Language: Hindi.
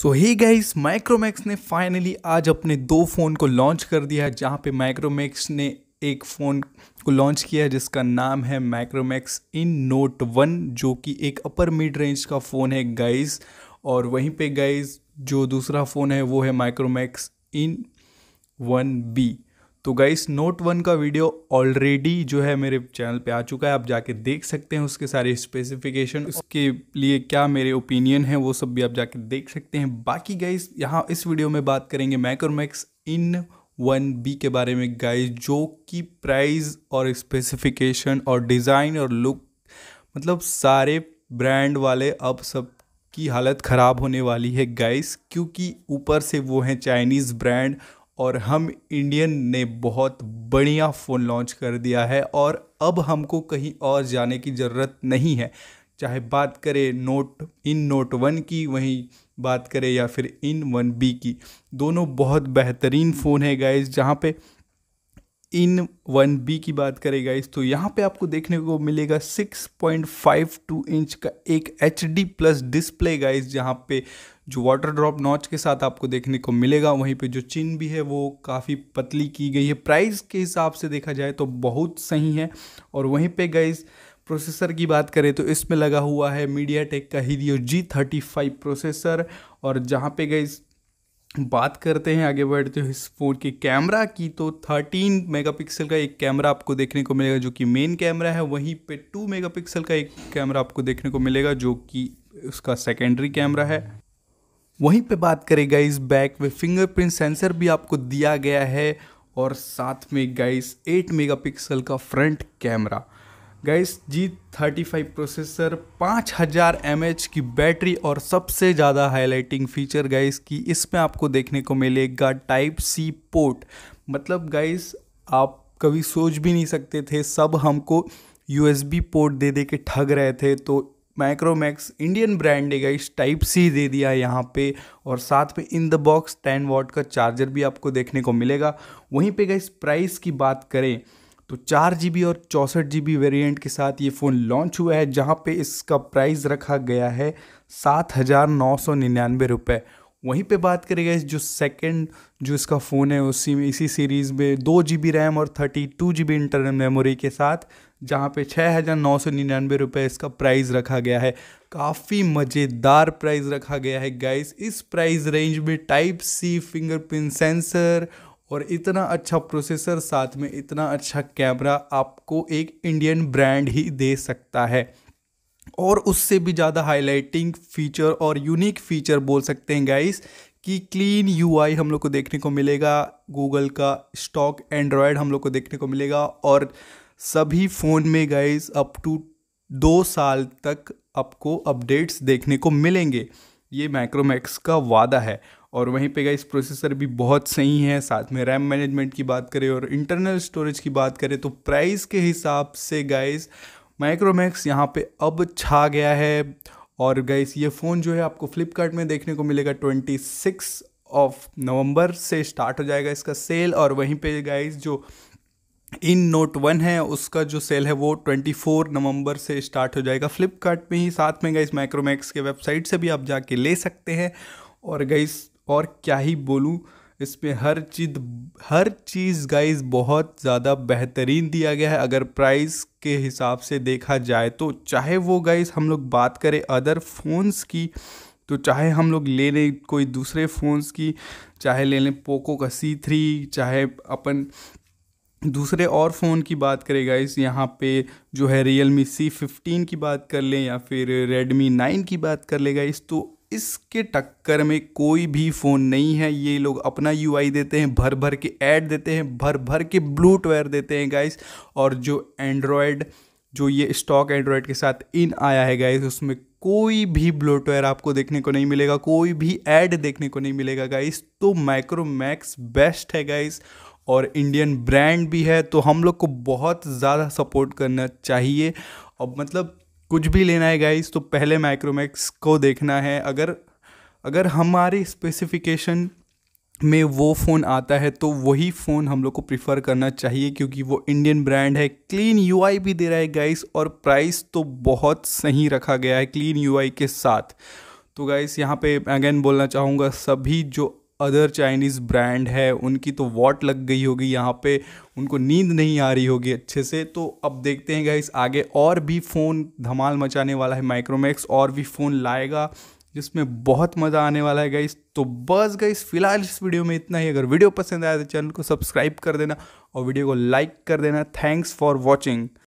सो ही गाइस माइक्रोमैक्स ने फाइनली आज अपने दो फ़ोन को लॉन्च कर दिया है जहाँ पे माइक्रोमैक्स ने एक फ़ोन को लॉन्च किया है जिसका नाम है माइक्रोमैक्स इन नोट वन जो कि एक अपर मिड रेंज का फ़ोन है गाइस और वहीं पे गाइस जो दूसरा फ़ोन है वो है माइक्रोमैक्स इन वन बी तो गाइस नोट वन का वीडियो ऑलरेडी जो है मेरे चैनल पे आ चुका है आप जाके देख सकते हैं उसके सारे स्पेसिफिकेशन उसके लिए क्या मेरे ओपिनियन है वो सब भी आप जाके देख सकते हैं बाकी गाइस यहाँ इस वीडियो में बात करेंगे मैक्रोमैक्स इन वन बी के बारे में गाइस जो कि प्राइस और स्पेसिफिकेशन और डिज़ाइन और लुक मतलब सारे ब्रांड वाले अब सब की हालत ख़राब होने वाली है गाइस क्योंकि ऊपर से वो हैं चाइनीज़ ब्रांड और हम इंडियन ने बहुत बढ़िया फ़ोन लॉन्च कर दिया है और अब हमको कहीं और जाने की ज़रूरत नहीं है चाहे बात करें नोट इन नोट वन की वहीं बात करें या फिर इन वन बी की दोनों बहुत बेहतरीन फ़ोन है गाइज़ जहाँ पे इन वन बी की बात करें गाइज तो यहाँ पे आपको देखने को मिलेगा 6.52 इंच का एक H D plus display guys जहाँ पे जो वाटर ड्रॉप नॉच के साथ आपको देखने को मिलेगा वहीं पे जो चिन भी है वो काफ़ी पतली की गई है प्राइस के हिसाब से देखा जाए तो बहुत सही है और वहीं पे गए प्रोसेसर की बात करें तो इसमें लगा हुआ है मीडिया टेक का Helio G thirty five processor और जहाँ पे गए बात करते हैं आगे बढ़ते हो इस फ़ोन के कैमरा की तो 13 मेगापिक्सल का एक कैमरा आपको देखने को मिलेगा जो कि मेन कैमरा है वहीं पे 2 मेगापिक्सल का एक कैमरा आपको देखने को मिलेगा जो कि उसका सेकेंडरी कैमरा है वहीं पे बात करें गाइस बैक में फिंगरप्रिंट सेंसर भी आपको दिया गया है और साथ में गाइस 8 मेगापिक्सल का front camera guys G thirty five processor पाँच हज़ार एम एच की बैटरी और सबसे ज़्यादा हाईलाइटिंग फीचर गाइस की इसमें आपको देखने को मिलेगा टाइप सी पोर्ट मतलब गाइस आप कभी सोच भी नहीं सकते थे सब हमको यू पोर्ट दे दे के ठग रहे थे तो माइक्रोमैक्स इंडियन ब्रांड है इस टाइप सी दे दिया है यहाँ पे और साथ में in the box ten watt का चार्जर भी आपको देखने को मिलेगा वहीं पे गई प्राइस की बात करें तो चार जी और चौंसठ जी वेरिएंट के साथ ये फ़ोन लॉन्च हुआ है जहाँ पे इसका प्राइस रखा गया है सात हज़ार नौ सौ निन्यानवे रुपये वहीं पे बात करेगा इस जो सेकंड जो इसका फ़ोन है उसी में इसी सीरीज़ में दो जी बी रैम और thirty two G B internal memory के साथ जहाँ पे छः हज़ार नौ सौ निन्यानवे रुपये इसका प्राइस रखा गया है काफ़ी मज़ेदार प्राइस रखा गया है गाइस इस प्राइस रेंज में टाइप सी फिंगरप्रिंट सेंसर और इतना अच्छा प्रोसेसर साथ में इतना अच्छा कैमरा आपको एक इंडियन ब्रांड ही दे सकता है और उससे भी ज़्यादा हाईलाइटिंग फीचर और यूनिक फीचर बोल सकते हैं गाइस कि क्लीन यूआई हम लोग को देखने को मिलेगा गूगल का स्टॉक एंड्रॉयड हम लोग को देखने को मिलेगा और सभी फ़ोन में गाइस अप टू दो साल तक आपको अपडेट्स देखने को मिलेंगे ये माइक्रोमैक्स का वादा है और वहीं पे गाइस प्रोसेसर भी बहुत सही है साथ में रैम मैनेजमेंट की बात करें और इंटरनल स्टोरेज की बात करें तो प्राइस के हिसाब से गाइस माइक्रोमैक्स यहाँ पे अब छा गया है और गैस ये फ़ोन जो है आपको फ्लिपकार्ट में देखने को मिलेगा ट्वेंटी सिक्स ऑफ नवंबर से स्टार्ट हो जाएगा इसका सेल और वहीं पे गाइस जो इन नोट वन है उसका जो सेल है वो 24 नवंबर से स्टार्ट हो जाएगा फ्लिपकार्ट में ही साथ में गाइस माइक्रोमैक्स के वेबसाइट से भी आप जाके ले सकते हैं और गाइस और क्या ही बोलूँ इसमें हर चीज हर चीज़ गाइस बहुत ज़्यादा बेहतरीन दिया गया है अगर प्राइस के हिसाब से देखा जाए तो चाहे वो गाइस हम लोग बात करें अदर फ़ोन्स की तो चाहे हम लोग ले लें कोई दूसरे फ़ोन्स की चाहे ले लें पोको का सी थ्री चाहे अपन दूसरे और फ़ोन की बात करें गाइस यहाँ पे जो है रियल मी सी फिफ्टीन की बात कर लें या फिर रेडमी नाइन की बात कर ले गाइस तो इसके टक्कर में कोई भी फ़ोन नहीं है ये लोग अपना यू देते हैं भर भर के ऐड देते हैं भर भर के ब्लूटवेयर देते हैं गाइस और जो एंड्रॉयड जो ये स्टॉक एंड्रॉयड के साथ इन आया है गाइस उसमें कोई भी ब्लूटवेयर आपको देखने को नहीं मिलेगा कोई भी ऐड देखने को नहीं मिलेगा गाइस तो माइक्रोमैक्स बेस्ट है गाइस और इंडियन ब्रांड भी है तो हम लोग को बहुत ज़्यादा सपोर्ट करना चाहिए और मतलब कुछ भी लेना है गाइस तो पहले माइक्रोमैक्स को देखना है अगर अगर हमारे स्पेसिफिकेशन में वो फ़ोन आता है तो वही फ़ोन हम लोग को प्रीफर करना चाहिए क्योंकि वो इंडियन ब्रांड है क्लीन यूआई भी दे रहा है गाइस और प्राइस तो बहुत सही रखा गया है क्लीन यूआई के साथ तो गाइस यहाँ पे अगेन बोलना चाहूँगा सभी जो अदर चाइनीज़ ब्रांड है उनकी तो वॉट लग गई होगी यहाँ पे उनको नींद नहीं आ रही होगी अच्छे से तो अब देखते हैं गाइस आगे और भी फ़ोन धमाल मचाने वाला है माइक्रोमैक्स और भी फ़ोन लाएगा जिसमें बहुत मज़ा आने वाला है गाइस तो बस गाइस फिलहाल इस वीडियो में इतना ही अगर वीडियो पसंद आया तो चैनल को सब्सक्राइब कर देना और वीडियो को लाइक कर देना थैंक्स फॉर वॉचिंग